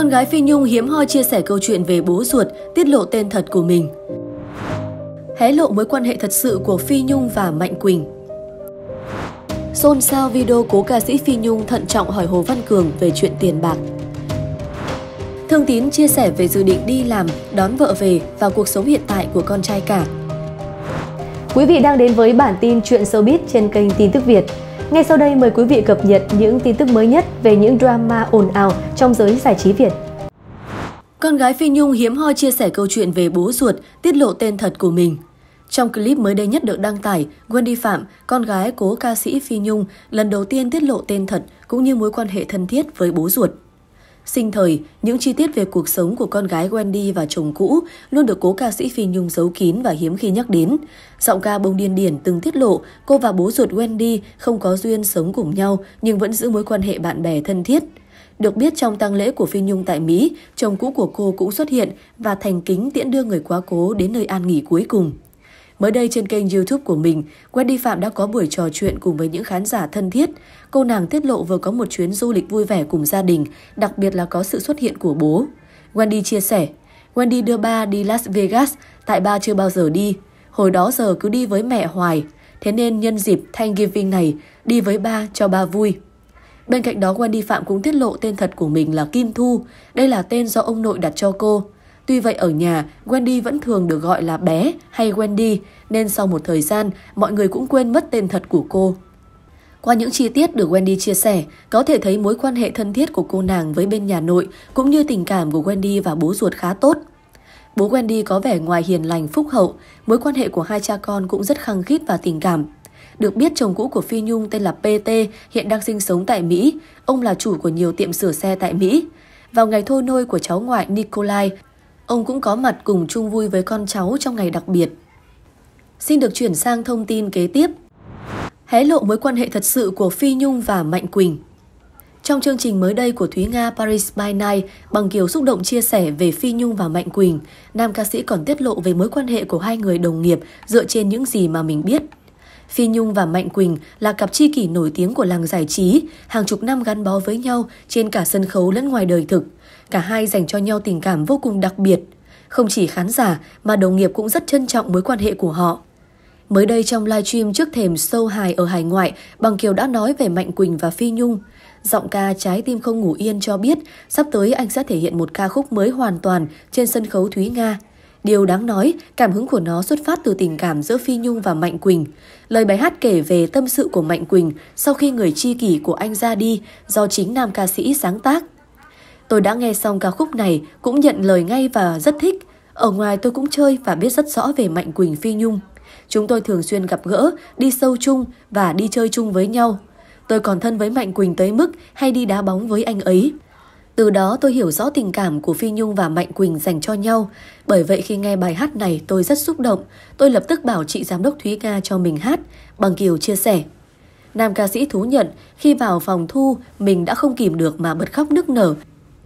con gái Phi Nhung hiếm hoi chia sẻ câu chuyện về bố ruột, tiết lộ tên thật của mình. Hé lộ mối quan hệ thật sự của Phi Nhung và Mạnh Quỳnh. Xôn xao video cố ca sĩ Phi Nhung thận trọng hỏi Hồ Văn Cường về chuyện tiền bạc. Thương Tín chia sẻ về dự định đi làm, đón vợ về và cuộc sống hiện tại của con trai cả. Quý vị đang đến với bản tin Chuyện Showbiz trên kênh Tin Tức Việt. Ngay sau đây mời quý vị cập nhật những tin tức mới nhất về những drama ồn ào trong giới giải trí Việt. Con gái Phi Nhung hiếm hoi chia sẻ câu chuyện về bố ruột, tiết lộ tên thật của mình. Trong clip mới đây nhất được đăng tải, Wendy Phạm, con gái cố ca sĩ Phi Nhung, lần đầu tiên tiết lộ tên thật cũng như mối quan hệ thân thiết với bố ruột. Sinh thời, những chi tiết về cuộc sống của con gái Wendy và chồng cũ luôn được cố ca sĩ Phi Nhung giấu kín và hiếm khi nhắc đến. Giọng ca Bông Điên Điển từng tiết lộ cô và bố ruột Wendy không có duyên sống cùng nhau nhưng vẫn giữ mối quan hệ bạn bè thân thiết. Được biết trong tang lễ của Phi Nhung tại Mỹ, chồng cũ của cô cũng xuất hiện và thành kính tiễn đưa người quá cố đến nơi an nghỉ cuối cùng. Mới đây trên kênh YouTube của mình, Wendy Phạm đã có buổi trò chuyện cùng với những khán giả thân thiết. Cô nàng tiết lộ vừa có một chuyến du lịch vui vẻ cùng gia đình, đặc biệt là có sự xuất hiện của bố. Wendy chia sẻ, Wendy đưa ba đi Las Vegas, tại ba chưa bao giờ đi. Hồi đó giờ cứ đi với mẹ hoài, thế nên nhân dịp Thanksgiving này, đi với ba cho ba vui. Bên cạnh đó, Wendy Phạm cũng tiết lộ tên thật của mình là Kim Thu. Đây là tên do ông nội đặt cho cô. Tuy vậy ở nhà, Wendy vẫn thường được gọi là bé hay Wendy, nên sau một thời gian, mọi người cũng quên mất tên thật của cô. Qua những chi tiết được Wendy chia sẻ, có thể thấy mối quan hệ thân thiết của cô nàng với bên nhà nội cũng như tình cảm của Wendy và bố ruột khá tốt. Bố Wendy có vẻ ngoài hiền lành, phúc hậu, mối quan hệ của hai cha con cũng rất khăng khít và tình cảm. Được biết chồng cũ của Phi Nhung tên là PT hiện đang sinh sống tại Mỹ, ông là chủ của nhiều tiệm sửa xe tại Mỹ. Vào ngày thôi nôi của cháu ngoại Nikolai, Ông cũng có mặt cùng chung vui với con cháu trong ngày đặc biệt. Xin được chuyển sang thông tin kế tiếp. Hé lộ mối quan hệ thật sự của Phi Nhung và Mạnh Quỳnh. Trong chương trình mới đây của Thúy Nga Paris by Night, bằng kiểu xúc động chia sẻ về Phi Nhung và Mạnh Quỳnh, nam ca sĩ còn tiết lộ về mối quan hệ của hai người đồng nghiệp dựa trên những gì mà mình biết. Phi Nhung và Mạnh Quỳnh là cặp tri kỷ nổi tiếng của làng giải trí, hàng chục năm gắn bó với nhau trên cả sân khấu lẫn ngoài đời thực. Cả hai dành cho nhau tình cảm vô cùng đặc biệt. Không chỉ khán giả mà đồng nghiệp cũng rất trân trọng mối quan hệ của họ. Mới đây trong live stream trước thềm sâu hài ở hải ngoại, Bằng Kiều đã nói về Mạnh Quỳnh và Phi Nhung. Giọng ca Trái Tim Không Ngủ Yên cho biết sắp tới anh sẽ thể hiện một ca khúc mới hoàn toàn trên sân khấu Thúy Nga. Điều đáng nói, cảm hứng của nó xuất phát từ tình cảm giữa Phi Nhung và Mạnh Quỳnh. Lời bài hát kể về tâm sự của Mạnh Quỳnh sau khi người tri kỷ của anh ra đi do chính nam ca sĩ sáng tác. Tôi đã nghe xong ca khúc này, cũng nhận lời ngay và rất thích. Ở ngoài tôi cũng chơi và biết rất rõ về Mạnh Quỳnh Phi Nhung. Chúng tôi thường xuyên gặp gỡ, đi sâu chung và đi chơi chung với nhau. Tôi còn thân với Mạnh Quỳnh tới mức hay đi đá bóng với anh ấy. Từ đó tôi hiểu rõ tình cảm của Phi Nhung và Mạnh Quỳnh dành cho nhau. Bởi vậy khi nghe bài hát này tôi rất xúc động. Tôi lập tức bảo chị giám đốc Thúy Nga cho mình hát. Bằng Kiều chia sẻ. Nam ca sĩ thú nhận khi vào phòng thu mình đã không kìm được mà bật khóc nức nở.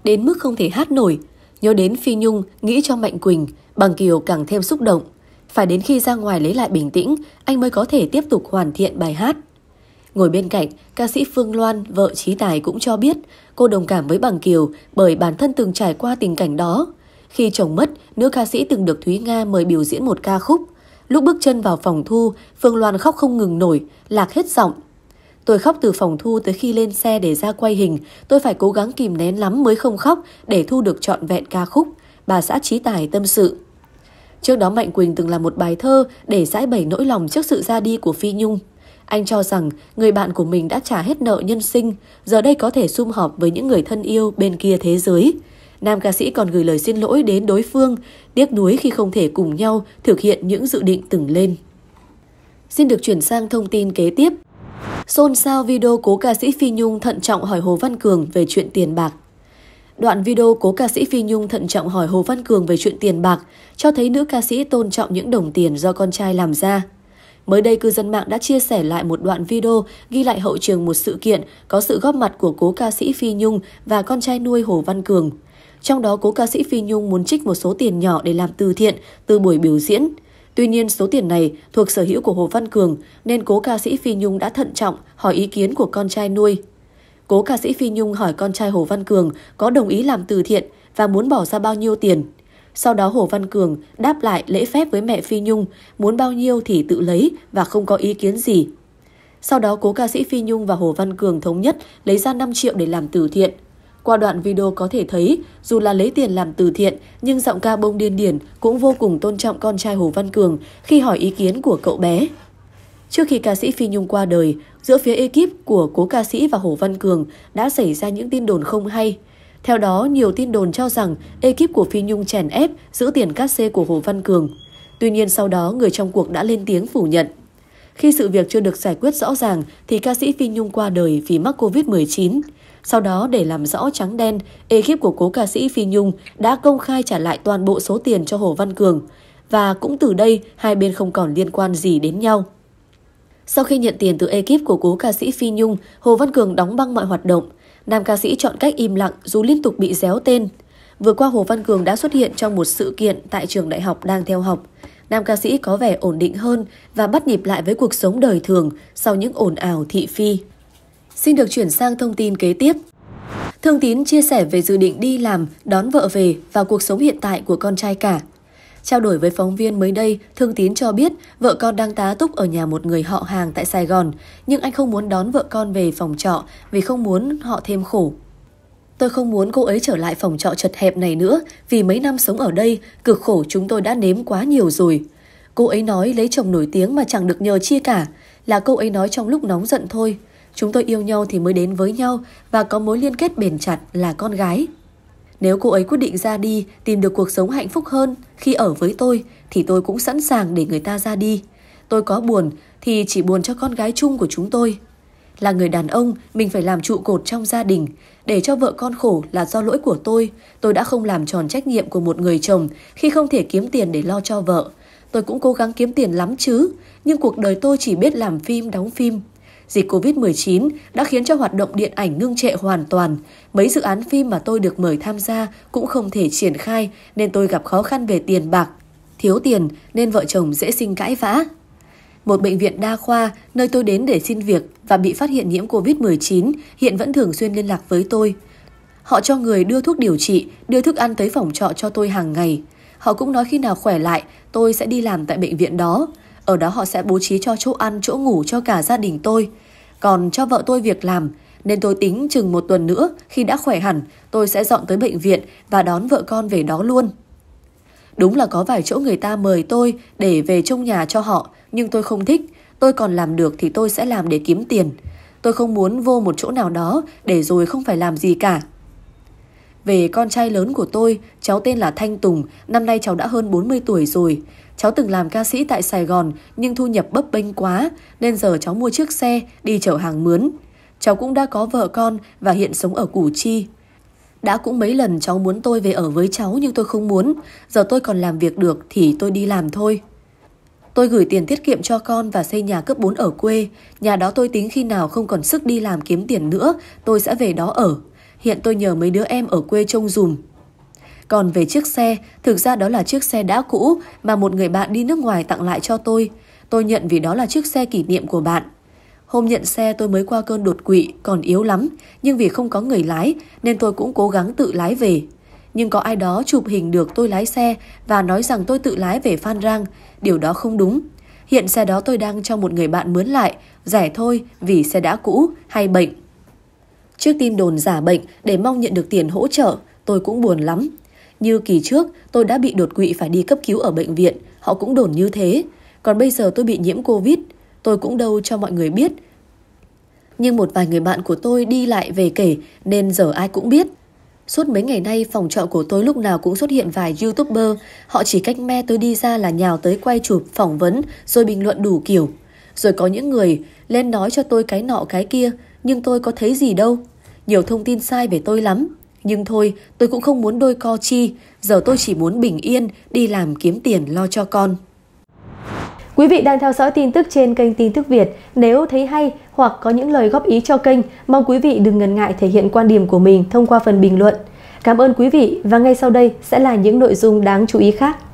Đến mức không thể hát nổi. Nhớ đến Phi Nhung, nghĩ cho Mạnh Quỳnh, Bằng Kiều càng thêm xúc động. Phải đến khi ra ngoài lấy lại bình tĩnh, anh mới có thể tiếp tục hoàn thiện bài hát. Ngồi bên cạnh, ca sĩ Phương Loan, vợ Trí Tài cũng cho biết cô đồng cảm với Bằng Kiều bởi bản thân từng trải qua tình cảnh đó. Khi chồng mất, nữ ca sĩ từng được Thúy Nga mời biểu diễn một ca khúc. Lúc bước chân vào phòng thu, Phương Loan khóc không ngừng nổi, lạc hết giọng. Tôi khóc từ phòng thu tới khi lên xe để ra quay hình, tôi phải cố gắng kìm nén lắm mới không khóc để thu được trọn vẹn ca khúc. Bà xã Trí Tài tâm sự. Trước đó Mạnh Quỳnh từng làm một bài thơ để giải bày nỗi lòng trước sự ra đi của Phi Nhung. Anh cho rằng người bạn của mình đã trả hết nợ nhân sinh, giờ đây có thể sum họp với những người thân yêu bên kia thế giới. Nam ca sĩ còn gửi lời xin lỗi đến đối phương, tiếc nuối khi không thể cùng nhau thực hiện những dự định từng lên. Xin được chuyển sang thông tin kế tiếp. Xôn xao video cố ca sĩ Phi Nhung thận trọng hỏi Hồ Văn Cường về chuyện tiền bạc. Đoạn video cố ca sĩ Phi Nhung thận trọng hỏi Hồ Văn Cường về chuyện tiền bạc cho thấy nữ ca sĩ tôn trọng những đồng tiền do con trai làm ra. Mới đây, cư dân mạng đã chia sẻ lại một đoạn video ghi lại hậu trường một sự kiện có sự góp mặt của cố ca sĩ Phi Nhung và con trai nuôi Hồ Văn Cường. Trong đó, cố ca sĩ Phi Nhung muốn trích một số tiền nhỏ để làm từ thiện từ buổi biểu diễn. Tuy nhiên, số tiền này thuộc sở hữu của Hồ Văn Cường nên cố ca sĩ Phi Nhung đã thận trọng hỏi ý kiến của con trai nuôi. Cố ca sĩ Phi Nhung hỏi con trai Hồ Văn Cường có đồng ý làm từ thiện và muốn bỏ ra bao nhiêu tiền. Sau đó Hồ Văn Cường đáp lại lễ phép với mẹ Phi Nhung, muốn bao nhiêu thì tự lấy và không có ý kiến gì. Sau đó cố ca sĩ Phi Nhung và Hồ Văn Cường thống nhất lấy ra 5 triệu để làm từ thiện. Qua đoạn video có thể thấy, dù là lấy tiền làm từ thiện, nhưng giọng ca bông điên điển cũng vô cùng tôn trọng con trai Hồ Văn Cường khi hỏi ý kiến của cậu bé. Trước khi ca sĩ Phi Nhung qua đời, giữa phía ekip của cố ca sĩ và Hồ Văn Cường đã xảy ra những tin đồn không hay – theo đó, nhiều tin đồn cho rằng ekip của Phi Nhung chèn ép giữ tiền cát xê của Hồ Văn Cường. Tuy nhiên sau đó, người trong cuộc đã lên tiếng phủ nhận. Khi sự việc chưa được giải quyết rõ ràng thì ca sĩ Phi Nhung qua đời vì mắc Covid-19. Sau đó để làm rõ trắng đen, ekip của cố ca sĩ Phi Nhung đã công khai trả lại toàn bộ số tiền cho Hồ Văn Cường. Và cũng từ đây, hai bên không còn liên quan gì đến nhau. Sau khi nhận tiền từ ekip của cố ca sĩ Phi Nhung, Hồ Văn Cường đóng băng mọi hoạt động, nam ca sĩ chọn cách im lặng dù liên tục bị déo tên. Vừa qua Hồ Văn Cường đã xuất hiện trong một sự kiện tại trường đại học đang theo học. Nam ca sĩ có vẻ ổn định hơn và bắt nhịp lại với cuộc sống đời thường sau những ồn ào thị phi. Xin được chuyển sang thông tin kế tiếp. Thương Tín chia sẻ về dự định đi làm, đón vợ về và cuộc sống hiện tại của con trai cả. Trao đổi với phóng viên mới đây, Thương Tín cho biết vợ con đang tá túc ở nhà một người họ hàng tại Sài Gòn, nhưng anh không muốn đón vợ con về phòng trọ vì không muốn họ thêm khổ. Tôi không muốn cô ấy trở lại phòng trọ chật hẹp này nữa vì mấy năm sống ở đây, cực khổ chúng tôi đã nếm quá nhiều rồi. Cô ấy nói lấy chồng nổi tiếng mà chẳng được nhờ chia cả, là cô ấy nói trong lúc nóng giận thôi. Chúng tôi yêu nhau thì mới đến với nhau và có mối liên kết bền chặt là con gái. Nếu cô ấy quyết định ra đi, tìm được cuộc sống hạnh phúc hơn khi ở với tôi, thì tôi cũng sẵn sàng để người ta ra đi. Tôi có buồn thì chỉ buồn cho con gái chung của chúng tôi. Là người đàn ông, mình phải làm trụ cột trong gia đình. Để cho vợ con khổ là do lỗi của tôi. Tôi đã không làm tròn trách nhiệm của một người chồng khi không thể kiếm tiền để lo cho vợ. Tôi cũng cố gắng kiếm tiền lắm chứ, nhưng cuộc đời tôi chỉ biết làm phim, đóng phim, Dịch Covid-19 đã khiến cho hoạt động điện ảnh ngưng trệ hoàn toàn. Mấy dự án phim mà tôi được mời tham gia cũng không thể triển khai nên tôi gặp khó khăn về tiền bạc. Thiếu tiền nên vợ chồng dễ sinh cãi vã. Một bệnh viện đa khoa nơi tôi đến để xin việc và bị phát hiện nhiễm Covid-19 hiện vẫn thường xuyên liên lạc với tôi. Họ cho người đưa thuốc điều trị, đưa thức ăn tới phòng trọ cho tôi hàng ngày. Họ cũng nói khi nào khỏe lại, tôi sẽ đi làm tại bệnh viện đó. Ở đó họ sẽ bố trí cho chỗ ăn, chỗ ngủ cho cả gia đình tôi. Còn cho vợ tôi việc làm, nên tôi tính chừng một tuần nữa khi đã khỏe hẳn, tôi sẽ dọn tới bệnh viện và đón vợ con về đó luôn. Đúng là có vài chỗ người ta mời tôi để về trong nhà cho họ, nhưng tôi không thích. Tôi còn làm được thì tôi sẽ làm để kiếm tiền. Tôi không muốn vô một chỗ nào đó để rồi không phải làm gì cả. Về con trai lớn của tôi, cháu tên là Thanh Tùng, năm nay cháu đã hơn 40 tuổi rồi. Cháu từng làm ca sĩ tại Sài Gòn nhưng thu nhập bấp bênh quá nên giờ cháu mua chiếc xe đi chở hàng mướn. Cháu cũng đã có vợ con và hiện sống ở Củ Chi. Đã cũng mấy lần cháu muốn tôi về ở với cháu nhưng tôi không muốn. Giờ tôi còn làm việc được thì tôi đi làm thôi. Tôi gửi tiền tiết kiệm cho con và xây nhà cấp 4 ở quê. Nhà đó tôi tính khi nào không còn sức đi làm kiếm tiền nữa, tôi sẽ về đó ở hiện tôi nhờ mấy đứa em ở quê trông dùm. Còn về chiếc xe, thực ra đó là chiếc xe đã cũ mà một người bạn đi nước ngoài tặng lại cho tôi. Tôi nhận vì đó là chiếc xe kỷ niệm của bạn. Hôm nhận xe tôi mới qua cơn đột quỵ, còn yếu lắm, nhưng vì không có người lái nên tôi cũng cố gắng tự lái về. Nhưng có ai đó chụp hình được tôi lái xe và nói rằng tôi tự lái về Phan Rang, điều đó không đúng. Hiện xe đó tôi đang cho một người bạn mướn lại, rẻ thôi vì xe đã cũ hay bệnh Trước tin đồn giả bệnh để mong nhận được tiền hỗ trợ, tôi cũng buồn lắm. Như kỳ trước, tôi đã bị đột quỵ phải đi cấp cứu ở bệnh viện, họ cũng đồn như thế. Còn bây giờ tôi bị nhiễm Covid, tôi cũng đâu cho mọi người biết. Nhưng một vài người bạn của tôi đi lại về kể nên giờ ai cũng biết. Suốt mấy ngày nay phòng trọ của tôi lúc nào cũng xuất hiện vài youtuber Họ chỉ cách me tôi đi ra là nhào tới quay chụp, phỏng vấn Rồi bình luận đủ kiểu Rồi có những người lên nói cho tôi cái nọ cái kia nhưng tôi có thấy gì đâu. Nhiều thông tin sai về tôi lắm. Nhưng thôi, tôi cũng không muốn đôi co chi, giờ tôi chỉ muốn bình yên, đi làm kiếm tiền lo cho con. Quý vị đang theo dõi tin tức trên kênh Tin tức Việt. Nếu thấy hay hoặc có những lời góp ý cho kênh, mong quý vị đừng ngần ngại thể hiện quan điểm của mình thông qua phần bình luận. Cảm ơn quý vị và ngay sau đây sẽ là những nội dung đáng chú ý khác.